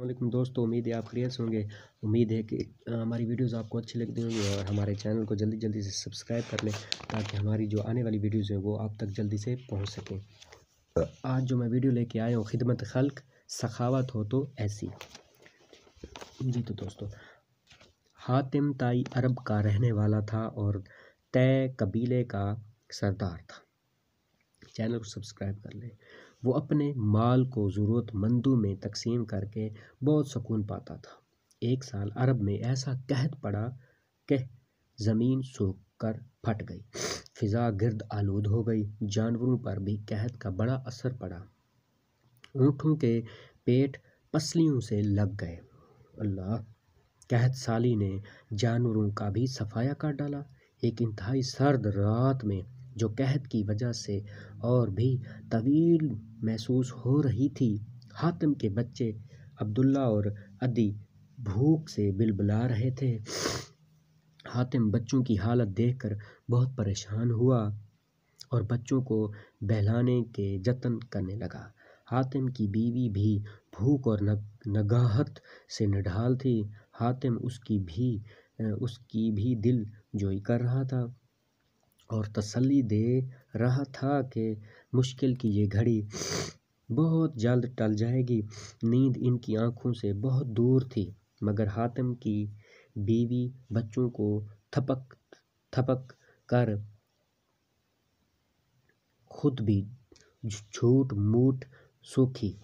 अल्लाम दोस्तों उम्मीद है आप खरीद होंगे उम्मीद है कि हमारी वीडियोस आपको अच्छी लगती होंगी और हमारे चैनल को जल्दी जल्दी से सब्सक्राइब कर लें ताकि हमारी जो आने वाली वीडियोस हैं वो आप तक जल्दी से पहुंच सकें तो आज जो मैं वीडियो लेके आया हूँ खिदमत खल्क सखावत हो तो ऐसी जी तो दोस्तों हातिम ताई अरब का रहने वाला था और तय कबीले का सरदार था चैनल को सब्सक्राइब कर लें वो अपने माल को ज़रूरतमंदों में तकसीम करके बहुत सुकून पाता था एक साल अरब में ऐसा कहत पड़ा कि ज़मीन सूख कर फट गई फिज़ा गिरद आलूद हो गई जानवरों पर भी कहत का बड़ा असर पड़ा ऊँटों के पेट पसलियों से लग गए अल्लाह कहत साली ने जानवरों का भी सफाया कर डाला एक इंतहाई सर्द रात में जो कहत की वजह से और भी तवील महसूस हो रही थी हातिम के बच्चे अब्दुल्ला और अदी भूख से बिलबला रहे थे हातिम बच्चों की हालत देखकर बहुत परेशान हुआ और बच्चों को बहलाने के जतन करने लगा हातिम की बीवी भी भूख और नगाहत से निढाल थी हातिम उसकी भी उसकी भी दिल जोई कर रहा था और तसल्ली दे रहा था कि मुश्किल की ये घड़ी बहुत जल्द टल जाएगी नींद इनकी आंखों से बहुत दूर थी मगर हातिम की बीवी बच्चों को थपक थपक कर खुद भी झूठ मूठ सूखी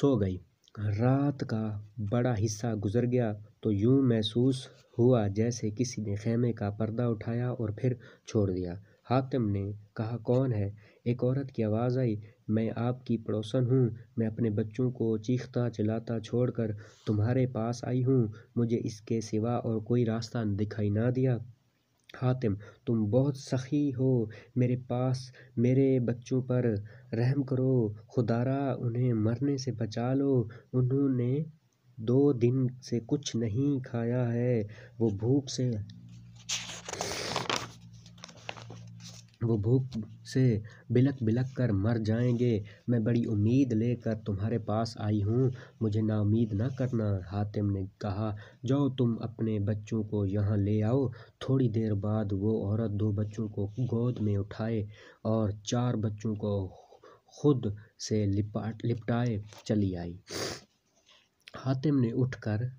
सो गई रात का बड़ा हिस्सा गुज़र गया तो यूँ महसूस हुआ जैसे किसी ने खेमे का पर्दा उठाया और फिर छोड़ दिया हातिम ने कहा कौन है एक औरत की आवाज़ आई मैं आपकी पड़ोसन हूँ मैं अपने बच्चों को चीखता चिल्लाता छोड़कर तुम्हारे पास आई हूँ मुझे इसके सिवा और कोई रास्ता दिखाई ना दिया हातिम तुम बहुत सखी हो मेरे पास मेरे बच्चों पर रहम करो खुदारा उन्हें मरने से बचा लो उन्होंने दो दिन से कुछ नहीं खाया है वो भूख से वो भूख से बिलख बिलख कर मर जाएंगे मैं बड़ी उम्मीद लेकर तुम्हारे पास आई हूँ मुझे नाउमीद ना करना हातिम ने कहा जाओ तुम अपने बच्चों को यहाँ ले आओ थोड़ी देर बाद वो औरत दो बच्चों को गोद में उठाए और चार बच्चों को खुद से लिपट लिपटाए चली आई हातिम ने उठकर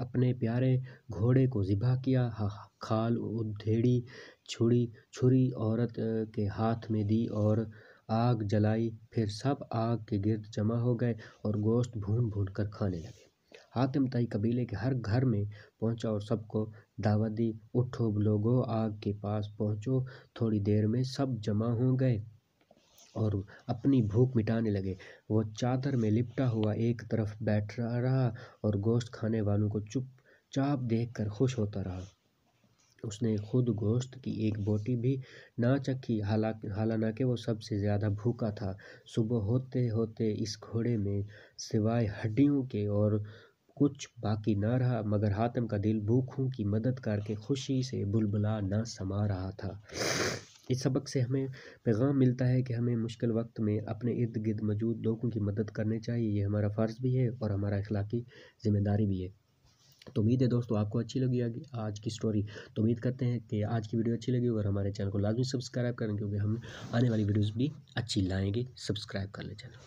अपने प्यारे घोड़े को ज़िबा किया खाल उधेड़ी छुड़ी छुरी औरत के हाथ में दी और आग जलाई फिर सब आग के गिर्द जमा हो गए और गोश्त भून भून कर खाने लगे हाथिम तई कबीले के हर घर में पहुंचा और सबको दावत दी उठो लोगो आग के पास पहुंचो थोड़ी देर में सब जमा हो गए और अपनी भूख मिटाने लगे वह चादर में लिपटा हुआ एक तरफ बैठ रहा और गोश्त खाने वालों को चुपचाप देखकर खुश होता रहा उसने खुद गोश्त की एक बोटी भी ना चखी हाला हालांकि वो सबसे ज़्यादा भूखा था सुबह होते होते इस घोड़े में सिवाय हड्डियों के और कुछ बाकी ना रहा मगर हातम का दिल भूखों की मदद करके खुशी से बुलबुला ना समा रहा था इस सबक से हमें पैगाम मिलता है कि हमें मुश्किल वक्त में अपने इर्द गिर्द मौजूद लोगों की मदद करनी चाहिए ये हमारा फ़र्ज़ भी है और हमारा अखलाकी ज़िम्मेदारी भी है तो उम्मीद है दोस्तों आपको अच्छी लगी आज की स्टोरी तो उम्मीद करते हैं कि आज की वीडियो अच्छी लगी और हमारे चैनल को लाजमी सब्सक्राइब करें क्योंकि हम आने वाली वीडियोज़ भी अच्छी लाएँगे सब्सक्राइब कर लें चैनल